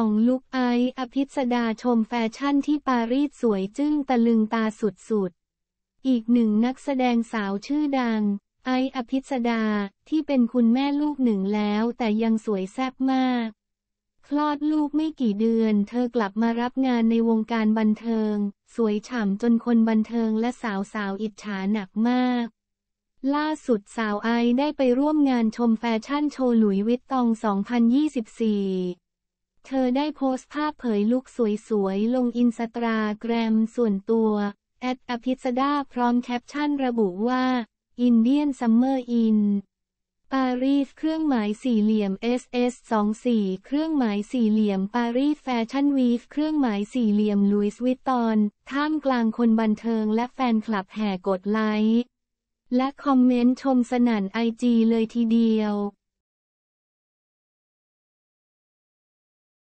สองลุกไออภิษดาชมแฟชั่นที่ปารีสสวยจึ้งตะลึงตาสุดๆ อีกหนึ่งนักแสดงสาวชื่อดัง ไอ อภิษดา ที่เป็นคุณแม่ลูกหนึ่งแล้วแต่ยังสวยแซ่บมาก คลอดลูกไม่กี่เดือน เธอกลับมารับงานในวงการบันเทิง สวยฉ่ำจนคนบันเทิงและสาวๆอิจฉาหนักมาก ล่าสุดสาวไอได้ไปร่วมงานชมแฟชั่นโชว์หลุยวิตตอง2024เธอได้โพสต์ภาพเผยลุกสวยๆ ลงอินสตาแกรมส่วนตัวแอดอภิษดาพร้อมแคปชั่นระบุว่าอินเดียนซัมเมอร์อินปารีสเครื่องหมายสี่เหลี่ยม SS 2 4เครื่องหมายสี่เหลี่ยมปารีสแฟชั่นวีฟเครื่องหมายสี่เหลี่ยมลุยส์วิตตอนท่ามกลางคนบันเทิงและแฟนคลับแห่กดไลค์และคอมเมนต์ชมสนั่นไอจีเลยทีเดียว